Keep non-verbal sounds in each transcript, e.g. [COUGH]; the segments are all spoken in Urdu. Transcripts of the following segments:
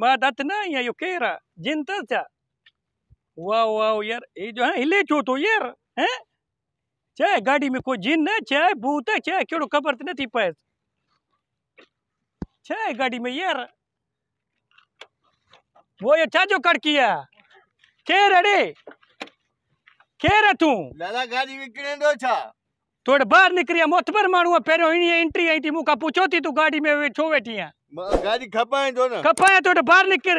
ما یکیرا جنتا واو واو یار یہ جو ہے ہلے چو تو یار ہیں چاہے گاڑی میں کوئی جن ہے چاہے بھوت ہے چاہے کیڑو قبر تے نہیں پیس چاہے گاڑی میں یار وہ یہ چاجو کڑ کیا کے رڑے کے رہ تو لالا گاڑی وکنے دو چھا تھوڑے باہر نکریا موتبر مانو پیرو ہی انٹری آئی تھی مو کا پوچھو تھی تو گاڑی میں چھو بیٹھی ہیں گا کپائیں کھپائے تو باہر نکر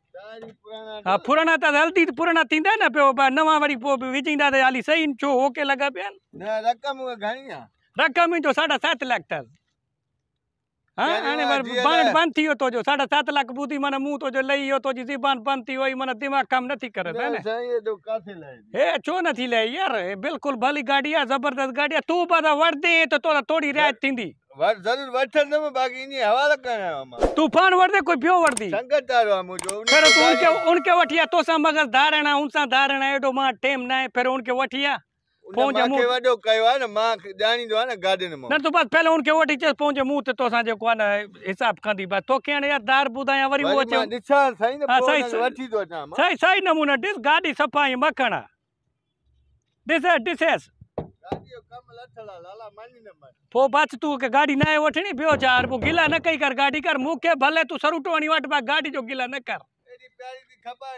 हा पुराणा त हल्दी पुराणा थींदा न पियो नवा वरी पोइ विझींदा त हाली सही छो ओके लॻा पिया आहिनि रक़म घणी आहे रक़म ईंदो साढा सत लख अथसि داغ کرو نئے یار بالکل گاڑی بس تا گیل نہ گاڑی کر گا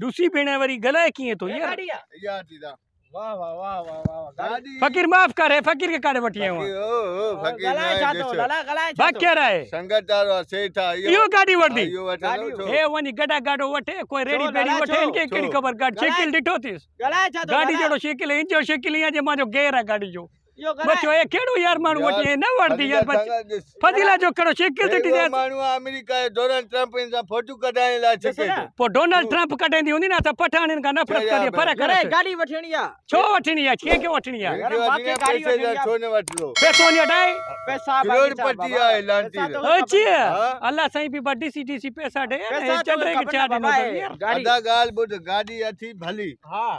دوسری بینے کیے تو یہ فقیر فقیر معاف رہے کے کے کارے گلائے ہوں سیٹھا گاڑی وردی ونی گڑا گاڑو کوئی ان کڑی گاڑ شکل تیس گاڑی جو گیئر ہے جو گاڑی بچو اے کیڑو یار مانو وٹی اے نہ وڑدی یار فضیلا جو کڑو شکل دٹی یار مانو امریکہ ڈونلڈ ٹرمپ ان سان فوٹو کڈائے لا چکے پو ڈونلڈ ٹرمپ کڈائے دی ہوندی نا تا پٹھان ان کا نفرت کرے پر کرے گاڑی وٹھنی یا چھو وٹھنی یا کے کے وٹھنی یا باقی گاڑی چھو نے وٹھ لو پیسو نی ڈائی پیسہ باقی کروڑ پٹی آ لانٹی اچھی اللہ سائیں بھی بڈی سی ٹی سی پیسہ ڈے چلے کے چا دینو گاڑی ادا گال بڈ گاڑی اتھی بھلی ہاں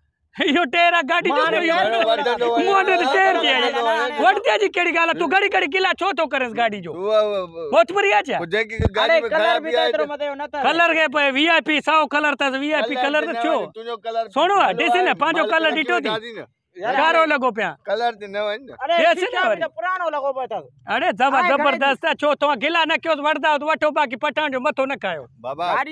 यो टेरा गाडी ಅಯ್ಯೋ ಟೇರ್ ಗಾಡಿ ಮೋಟರ್ दिया ಹೊಡ್ತಾ ಜಿ ಕೆಡಿ ಗಾಲ ತೂ ಗಡಿ ಗಡಿ ಕಿಲ್ಲ छो तो करस गाड़ी जो बहुत बढ़िया छे जेकी गाड़ी में खराब भी आए कलर के पे वीआईपी साओ कलर था वीआईपी कलर छो सुनो डिस ने पांचो कलर डिटो थी گارو لگو پیا کلر دی نو ان ارے کیا پرانو لگو بیٹھا ارے زبا زبردست چو تو گلا نہ کیو وردا تو وٹو باقی پٹان جو متو نہ کایو بابا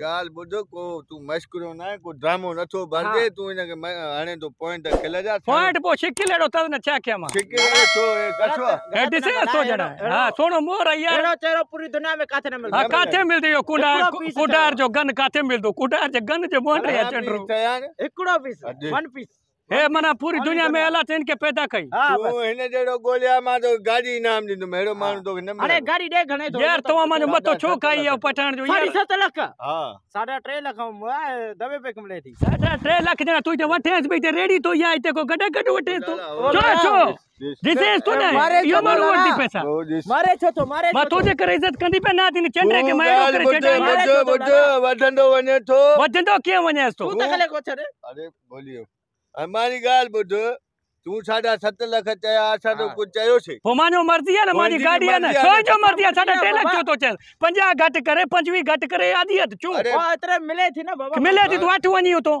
گال بجو کو تو مشکرو نہ کو ڈرامو نتھو بھرجے تو ان کے ہنے تو پوائنٹ کھلا جا پوائنٹ پو شکلڑو تد نہ چا کیا ما شکلڑو چو اے گچوا ہٹی سے سو جڑا ہاں سونو مور ایا اڑو چہرو پوری دنیا میں کاتھے نہ ملدا ہاں کاتھے ملدی یو کوڈا کوڈار جو گن کاتھے ملدو کوڈار جو گن جو مونڈے اچڑو ایکڑو پیس ون پیس ہے منا پوری دنیا میں اللہ تن کے پیدا کئی تو ہن جڑو گولیا ما تو گاڑی نام دین تو مہڑو مان تو نہ ملے ارے گاڑی دے گھنے تو یار تو من متو چھو کائی او پٹھان جو یار 7 لاکھ ہاں 3.5 لاکھ دوے پہ کملے تھی 3.5 لاکھ جنا تو تے وٹھے اس بیٹھے ریڈی تو یا تے کو گڈا گڈو وٹھے تو چھو چھو دیس اس تو نہیں یو مارو وٹ دی پیسہ مارے چھو تو مارے چھو ما تو کرے عزت کندی پہ نہ دین چنڈے کے مے نو کرے چنڈے مارے چھو وڈندو ونے تو وڈندو کیوں ونے اس تو تو تکلے کو چھڑے ارے بولیو ا ماري گال بُڌو تو ساڈا 7.5 لک چيا اسا تو کو چيو شي فمانو مردي ہے نا ماري گاڏي ہے نا سو جو مردي ہے ساڈا ٽيلڪ چيو تو چ پنجاه گھٽ ڪري 25 گھٽ ڪري اڌي حد چو اتره ملي ٿي نا بابا ملي ٿي تو اٺ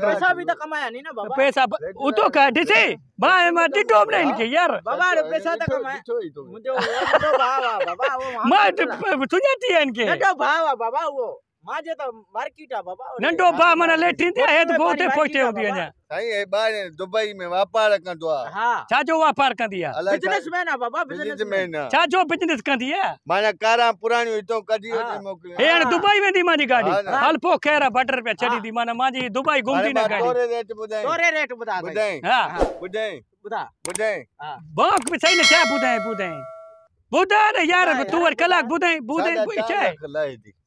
پیسہ بھی تو کمایا نی نا پیسہ یار ننڈو با من لیٹھی تے ہت بوتے پوٹے ہوندی ہے سائیں اے با دبئی میں واپار کندو ہاں چا جو واپار کندی ہے بزنس مین ہے بابا بزنس مین چا جو بزنس کندی ہے مانا کارا پرانی ایتو کدی ہوتی موکلی اے ہن دبئی ویندی مانی گاڑی ہل پو کہہ رہا بٹر پہ چڑی دی مانا مانی دبئی گھومدی نہ گاڑی تورے ریٹ بدائیں تورے ریٹ بدائیں ہاں بدائیں بدا بدائیں باک بھی صحیح نہ چا بدائیں بدائیں بدائیں یار تو ور کلاک بدائیں بدائیں کوئی چا کلاک لائی دی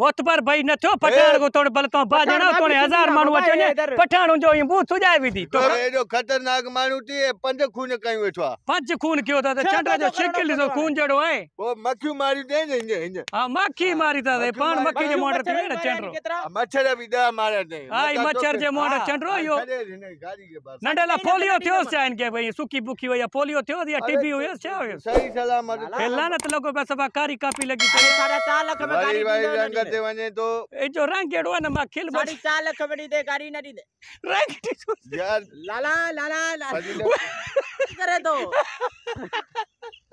موت پر بھائی نہ تھو پٹھان کو توڑ بلکا با دینا توڑ ہزار مانو اچھے نے پٹھان جو ہی بو تو جائے بھی دی تو بھائی جو خطرناک مانو تھی ہے پنج خون کہیں ہوئے چھوا پنج خون کی ہوتا تھا چھنٹا جو شکل جو خون جڑو ہے وہ مکھی ماری دے جائے ہیں ہاں مکھی ماری تھا تھا پان مکھی جو موڑر تھے نا چھنٹ رو مچھر بھی دا مارے دیں آئی مچھر جو موڑر چھنٹ رو ننڈالا پولیو تھے اس چاہن کے بھائی سکی بکھی ہوئی پولیو تھے اس یا ٹی بی ہوئی اس چاہوئے صحیح سلامت پہلانت لوگوں کا سباکاری کافی لگی تھے سارا تعلق میں گاری ते वने तो ए जो रंग केडो है ना मा खेल बड़ी साल दे गाड़ी न दी दे रंग यार लाला लाला ला [LAUGHS] करे [LAUGHS]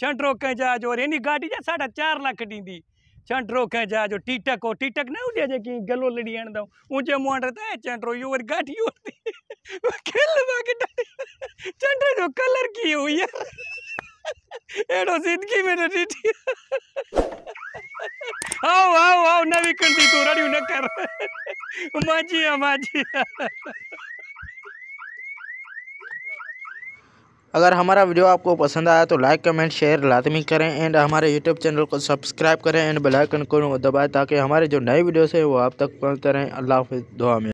چنڈرو کچھ آج این گاٹی جا سا چار لکھ ڈیندی چنڈرو کچھ آج ٹیکٹک ٹیکٹک نہ ہو گلو لڑی ہر اونچے گاٹھی اڑو زندگی میں کنندی اگر ہمارا ویڈیو آپ کو پسند آیا تو لائک کمنٹ شیئر لازمی کریں اینڈ ہمارے یوٹیوب چینل کو سبسکرائب کریں اینڈ بلائکن کو دبائیں تاکہ ہمارے جو نئے ویڈیوز ہیں وہ آپ تک پہنچتے رہیں اللہ حافظ دعا میں